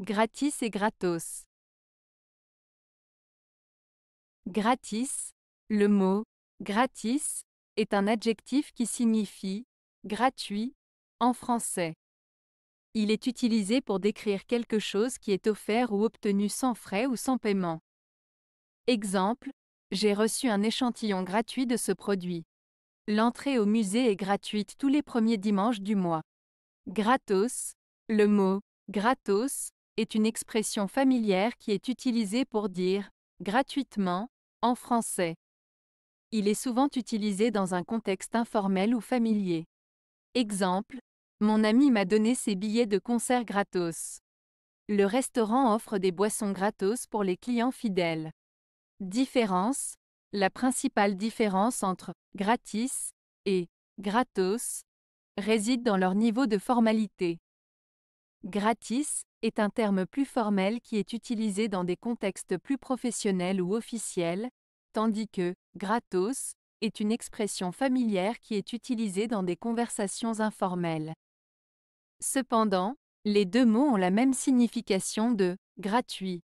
Gratis et gratos. Gratis, le mot gratis est un adjectif qui signifie gratuit en français. Il est utilisé pour décrire quelque chose qui est offert ou obtenu sans frais ou sans paiement. Exemple, j'ai reçu un échantillon gratuit de ce produit. L'entrée au musée est gratuite tous les premiers dimanches du mois. Gratos, le mot gratos est une expression familière qui est utilisée pour dire gratuitement en français. Il est souvent utilisé dans un contexte informel ou familier. Exemple, mon ami m'a donné ses billets de concert gratos. Le restaurant offre des boissons gratos pour les clients fidèles. Différence La principale différence entre gratis et gratos réside dans leur niveau de formalité. Gratis est un terme plus formel qui est utilisé dans des contextes plus professionnels ou officiels, tandis que gratos est une expression familière qui est utilisée dans des conversations informelles. Cependant, les deux mots ont la même signification de gratuit.